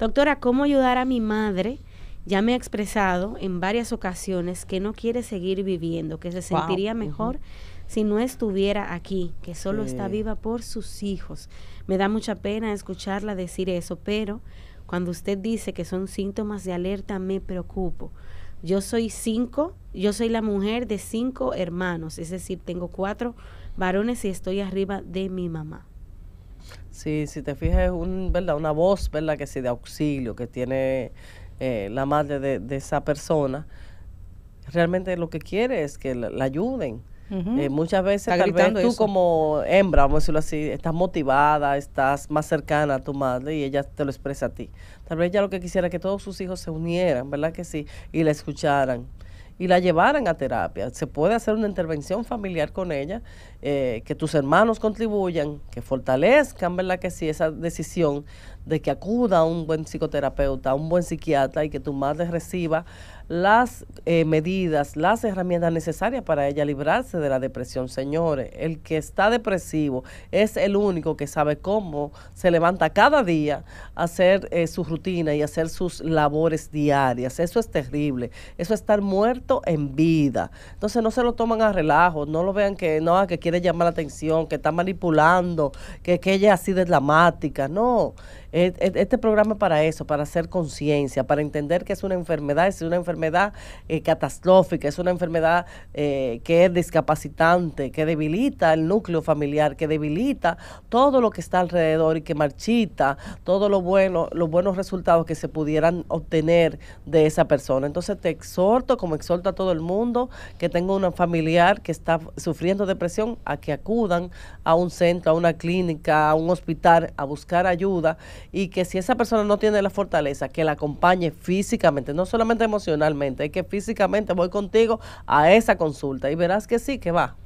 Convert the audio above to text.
Doctora, ¿cómo ayudar a mi madre? Ya me ha expresado en varias ocasiones que no quiere seguir viviendo, que se sentiría mejor si no estuviera aquí, que solo está viva por sus hijos. Me da mucha pena escucharla decir eso, pero cuando usted dice que son síntomas de alerta, me preocupo. Yo soy cinco, yo soy la mujer de cinco hermanos, es decir, tengo cuatro varones y estoy arriba de mi mamá. Sí, si te fijas, un, ¿verdad? una voz ¿verdad? que si de auxilio que tiene eh, la madre de, esa persona. Realmente lo que quiere es que la, ayuden. Eh, muchas veces tal vez tú como hembra, vamos a decirlo así, estás motivada, estás más cercana a tu madre y ella te lo expresa a ti. Tal vez ella lo que quisiera es que todos sus hijos se unieran, ¿verdad que sí? Y la escucharan y la llevaran a terapia. Se puede hacer una intervención familiar con ella, eh, que tus hermanos contribuyan, que fortalezcan, ¿verdad? Que sí, esa decisión de que acuda a un buen psicoterapeuta, a un buen psiquiatra y que tu madre reciba las eh, medidas, las herramientas necesarias para ella librarse de la depresión. Señores, el que está depresivo es el único que sabe cómo se levanta cada día a hacer eh, su rutina y hacer sus labores diarias. Eso es terrible. Eso es estar muerto en vida. Entonces no se lo toman a relajo, no lo vean que no, que quiere llamar la atención, que está manipulando, que, que ella es así de dramática, no. E, e, este programa es para eso, para hacer conciencia, para entender que es una enfermedad, es una enfermedad eh, catastrófica, es una enfermedad eh, que es discapacitante, que debilita el núcleo familiar, que debilita todo lo que está alrededor y que marchita todos lo bueno, los buenos resultados que se pudieran obtener de esa persona. Entonces te exhorto, como exhorto a todo el mundo, que tenga una familiar que está sufriendo depresión, a que acudan a un centro, a una clínica, a un hospital, a buscar ayuda y que si esa persona no tiene la fortaleza, que la acompañe físicamente, no solamente emocionalmente, es que físicamente voy contigo a esa consulta y verás que sí, que va.